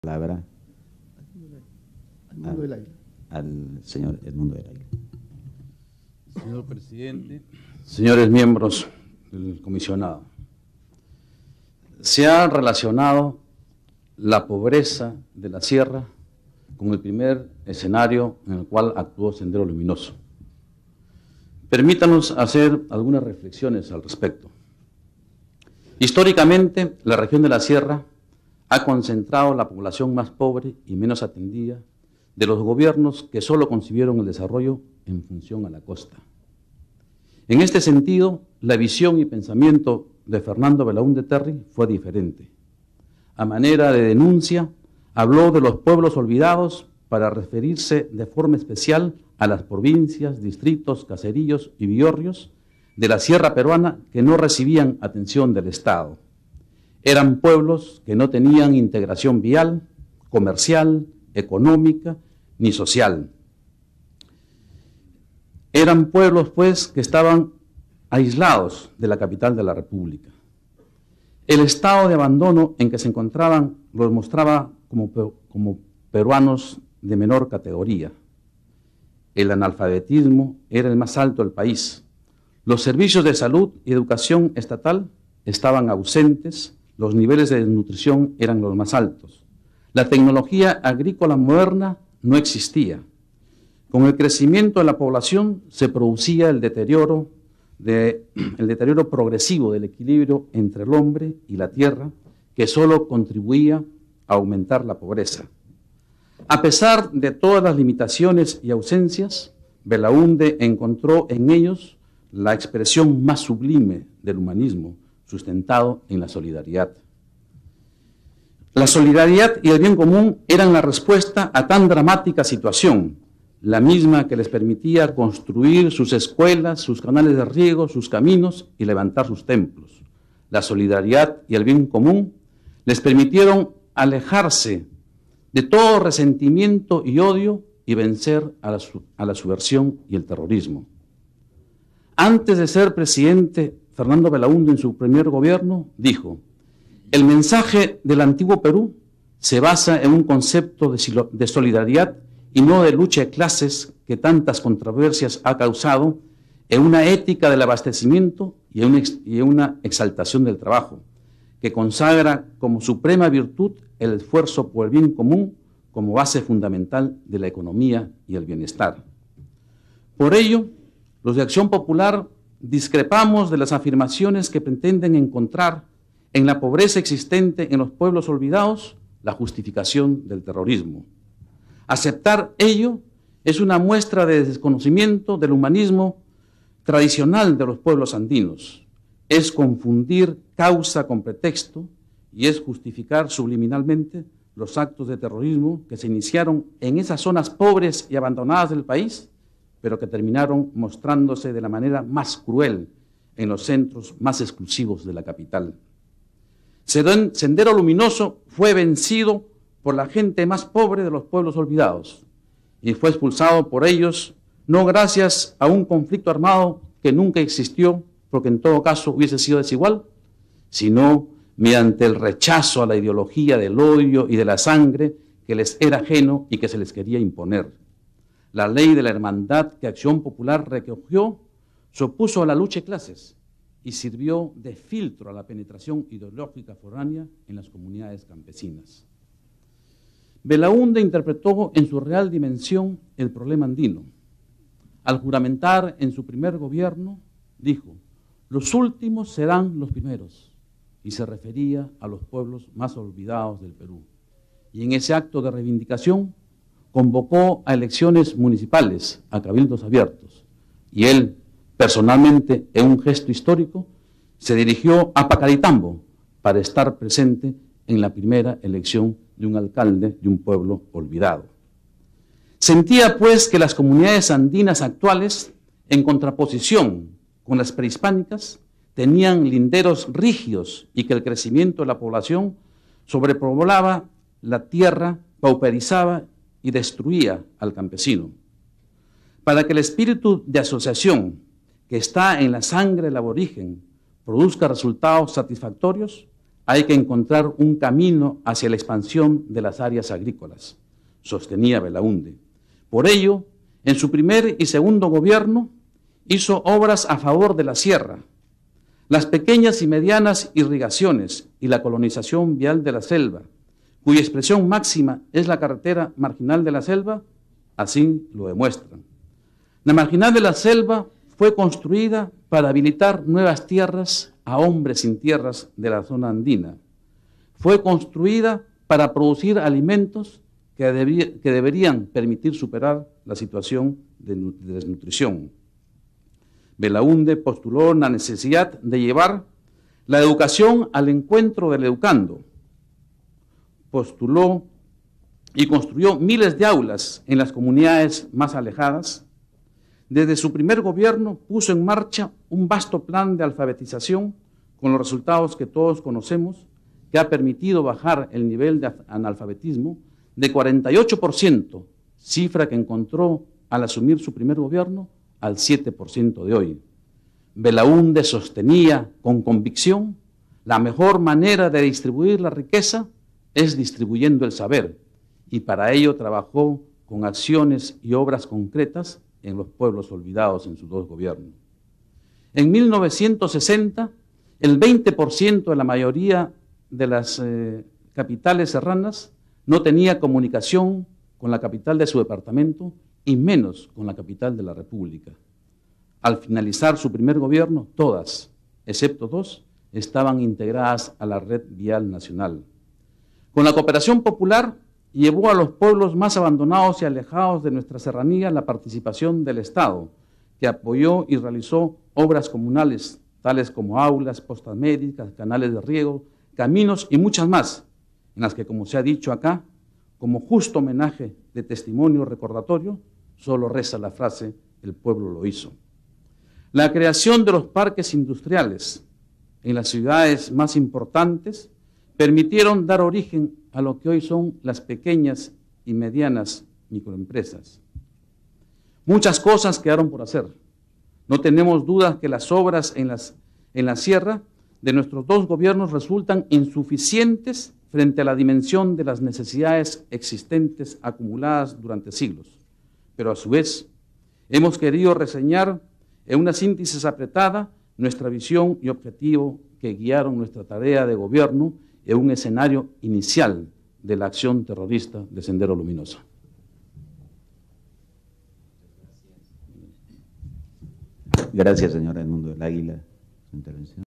palabra al, señor Edmundo del Señor presidente, señores miembros del comisionado, se ha relacionado la pobreza de la sierra con el primer escenario en el cual actuó Sendero Luminoso. Permítanos hacer algunas reflexiones al respecto. Históricamente, la región de la sierra ha concentrado la población más pobre y menos atendida de los gobiernos que solo concibieron el desarrollo en función a la costa. En este sentido, la visión y pensamiento de Fernando Belaúnde Terry fue diferente. A manera de denuncia, habló de los pueblos olvidados para referirse de forma especial a las provincias, distritos, caserillos y biorrios de la sierra peruana que no recibían atención del Estado. Eran pueblos que no tenían integración vial, comercial, económica ni social. Eran pueblos, pues, que estaban aislados de la capital de la República. El estado de abandono en que se encontraban los mostraba como, como peruanos de menor categoría. El analfabetismo era el más alto del país. Los servicios de salud y educación estatal estaban ausentes los niveles de desnutrición eran los más altos. La tecnología agrícola moderna no existía. Con el crecimiento de la población se producía el deterioro, el deterioro progresivo del equilibrio entre el hombre y la tierra, que solo contribuía a aumentar la pobreza. A pesar de todas las limitaciones y ausencias, Belaunde encontró en ellos la expresión más sublime del humanismo, sustentado en la solidaridad. La solidaridad y el bien común eran la respuesta a tan dramática situación, la misma que les permitía construir sus escuelas, sus canales de riego, sus caminos y levantar sus templos. La solidaridad y el bien común les permitieron alejarse de todo resentimiento y odio y vencer a la, subversión y el terrorismo. Antes de ser presidente Fernando Belaúnde en su primer gobierno, dijo, el mensaje del antiguo Perú se basa en un concepto de, solidaridad y no de lucha de clases que tantas controversias ha causado, en una ética del abastecimiento y en, y en una exaltación del trabajo, que consagra como suprema virtud el esfuerzo por el bien común como base fundamental de la economía y el bienestar. Por ello, los de Acción Popular discrepamos de las afirmaciones que pretenden encontrar en la pobreza existente en los pueblos olvidados la justificación del terrorismo. Aceptar ello es una muestra de desconocimiento del humanismo tradicional de los pueblos andinos. Es confundir causa con pretexto y es justificar subliminalmente los actos de terrorismo que se iniciaron en esas zonas pobres y abandonadas del país pero que terminaron mostrándose de la manera más cruel en los centros más exclusivos de la capital. Sendero Luminoso fue vencido por la gente más pobre de los pueblos olvidados y fue expulsado por ellos, no gracias a un conflicto armado que nunca existió, porque en todo caso hubiese sido desigual, sino mediante el rechazo a la ideología del odio y de la sangre que les era ajeno y que se les quería imponer la ley de la hermandad que Acción Popular recogió se opuso a la lucha de clases y sirvió de filtro a la penetración ideológica foránea en las comunidades campesinas. Belaunde interpretó en su real dimensión el problema andino. Al juramentar en su primer gobierno, dijo, los últimos serán los primeros, y se refería a los pueblos más olvidados del Perú. Y en ese acto de reivindicación convocó a elecciones municipales, a cabildos abiertos, y él, personalmente, en un gesto histórico, se dirigió a Pacaritambo para estar presente en la primera elección de un alcalde de un pueblo olvidado. Sentía, pues, que las comunidades andinas actuales, en contraposición con las prehispánicas, tenían linderos rígidos y que el crecimiento de la población sobrepoblaba la tierra, pauperizaba y destruía al campesino. Para que el espíritu de asociación que está en la sangre del aborigen produzca resultados satisfactorios, hay que encontrar un camino hacia la expansión de las áreas agrícolas, sostenía Belaunde. Por ello, en su primer y segundo gobierno, hizo obras a favor de la sierra, las pequeñas y medianas irrigaciones y la colonización vial de la selva, cuya expresión máxima es la carretera marginal de la selva, así lo demuestran. La marginal de la selva fue construida para habilitar nuevas tierras a hombres sin tierras de la zona andina. Fue construida para producir alimentos que, deberían permitir superar la situación de, de desnutrición. Belaunde postuló la necesidad de llevar la educación al encuentro del educando postuló y construyó miles de aulas en las comunidades más alejadas. Desde su primer gobierno puso en marcha un vasto plan de alfabetización con los resultados que todos conocemos, que ha permitido bajar el nivel de analfabetismo de 48%, cifra que encontró al asumir su primer gobierno, al 7% de hoy. Belaunde sostenía con convicción la mejor manera de distribuir la riqueza es distribuyendo el saber, y para ello trabajó con acciones y obras concretas en los pueblos olvidados en sus dos gobiernos. En 1960, el 20% de la mayoría de las eh, capitales serranas no tenía comunicación con la capital de su departamento y menos con la capital de la República. Al finalizar su primer gobierno, todas, excepto dos, estaban integradas a la red vial nacional. Con la cooperación popular llevó a los pueblos más abandonados y alejados de nuestra serranía la participación del Estado, que apoyó y realizó obras comunales, tales como aulas, postas médicas, canales de riego, caminos y muchas más, en las que, como se ha dicho acá, como justo homenaje de testimonio recordatorio, solo reza la frase, el pueblo lo hizo. La creación de los parques industriales en las ciudades más importantes permitieron dar origen a lo que hoy son las pequeñas y medianas microempresas. Muchas cosas quedaron por hacer. No tenemos dudas que las obras en, en la sierra de nuestros dos gobiernos resultan insuficientes frente a la dimensión de las necesidades existentes acumuladas durante siglos. Pero a su vez, hemos querido reseñar en una síntesis apretada nuestra visión y objetivo que guiaron nuestra tarea de gobierno es un escenario inicial de la acción terrorista de Sendero Luminoso. Gracias, señora Edmundo del Águila, su intervención.